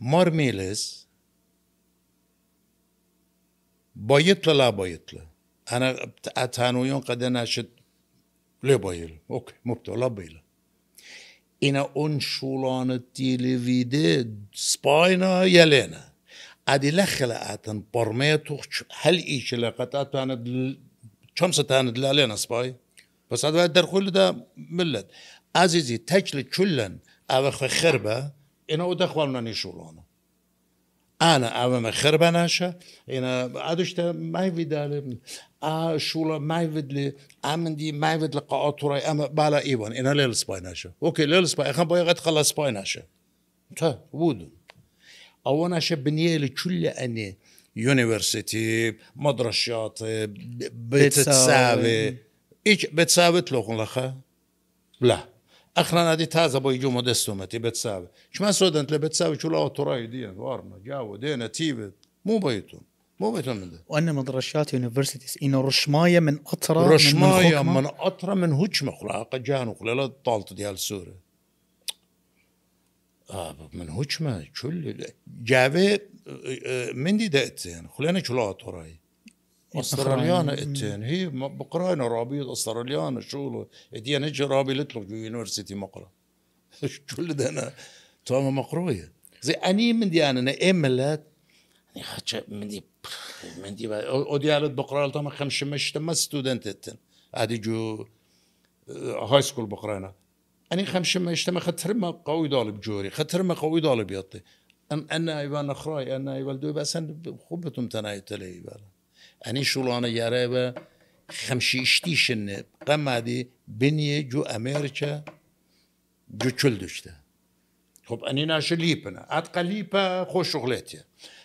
مارمیلز باید لا باید لا انا اتانوی اون قدر نشد لی باید اوکی باید اینا اون شولان تیلی ویده سپاینا یلینا ادی لخلا اتن برمیتو هل ایش لقد اتان چمس اتان دل سپای بس در درخول دا ملت عزیزی تکل کلن او خیر اینا دخوالنا نشولونا أنا أما خربناشا إنا أدشتا ما يفيد آ شولا ما يفيد لي مایویدلی ما يفيد قاطورای، اما بالا ایوان إنا لیل سبايناشا اوکی لیل سباي أخم بايا غد خلا نشه تا ودن أو أنا شبنيالي كل انی یونیورسیتی مدرشات بيت ایچ إيش بتساوي تلوخن لخا لا اخرنا دي تازا بو يجو مدستو متي بتساوي شو ما سودنت لبتساب شو لا تراي دي وارنا جاو دينا تيبت مو بيتون مو بيتون من ده وانا من رشات يونيفرسيتيز انه رشمايه من اطرى رشمايه من, من اطرى من هجمه مخلاق جانو خلال طالت ديال سوريا آه من ما شو جابي من دي دقت يعني خلينا شو لا تراي استراليانا يعني. اتين هي بقرانا رابيض استراليانا شغله اجي رابي لتلو في يونيفرسيتي مقرا شو اللي انا تمام مقرويه زي اني من دي انا املت يعني من دي من دي اودي على بقرا تمام خمس مش تم ستودنت اتن ادي جو هاي آه، سكول بقرانا اني خمس مش تم ما قوي ضالب جوري ما قوي ضالب يطي ام انا ايوان اخراي انا ايوان دوي بس خوبتم تنايت لي بالا انی شولانه یاریبا خمشی اشتیشن دی بینی جو امريكا جو تشلدشته خب اني ناش نه اتقى ليبا خوش شغلتي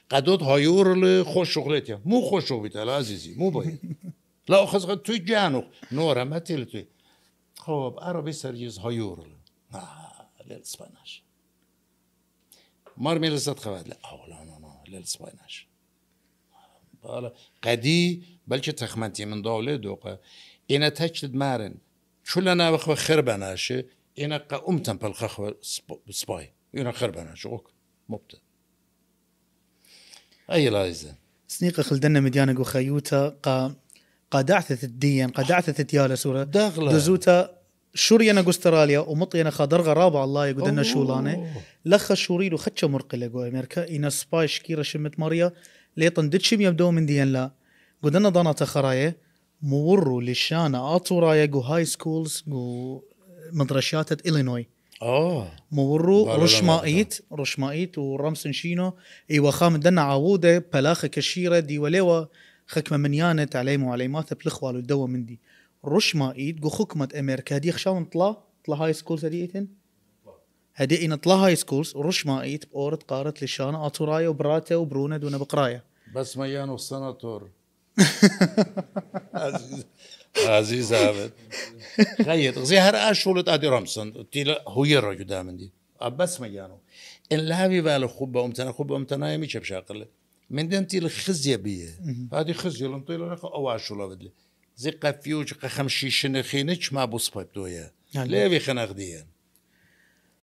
قدود هايور خوش شغلتي مو خوش شغلتي عزيزي مو بايد لا قد توی جانو همه تیل توی خب بی سرگیز هايور آه للسباناش مار ميلزت خباد لا لا لا لا بالا قدی بلکه تخمنتی من داوله دوقه اینا تجلد مارن لنا وخو خربناشه اینا قومتن پل خخو سپای اینا خربناشه اوک مبتد اي لايزه سنيقة خلدنا مديانة قو خيوتا قا دعثت الدين دعثت تيالا سورة داخلة دزوتا شوري انا شورينا ومطي انا خادر غرابة الله يقول لنا شو لانا لخ لو خدشة مرقلة جو أمريكا إنا سباي شكيرة شمت ماريا ليطن دتشم يبدو من ديان لا قد أنا تخراية مورو لشانا أطو رايا جو هاي سكولز جو مدرشات إلينوي اه مورو رشمائيت رشمائيت ورمسن شينو ايوا خام دنا عوده بلاخه كشيره دي وليوا خكمه منيانه تعليم وعليمات بلخوال ودوا مندي رش ما ايد جو خكمت امريكا هدي خشان نطلع طلع هاي سكولز ايتن هدي ان طلع هاي سكولز روش ما ايد بأورد قارت لشان اتورايا وبراتا وبرونا دون بقرايا بس ميان والسناتور عزيز عبد خيط غزي هر اشولت ادي رمسن تيلا هو يرى الرجل دي بس ميانو ان لا بالو خوب بامتنا امتنا بامتنا امتنا يمشي بشاقل من دنتي الخزيه بيه هذه خزيه لنطيله او اشوله بدلي زی قفیوج قخمشی شنخینه چما بوس پدویا لیوی خنق دیان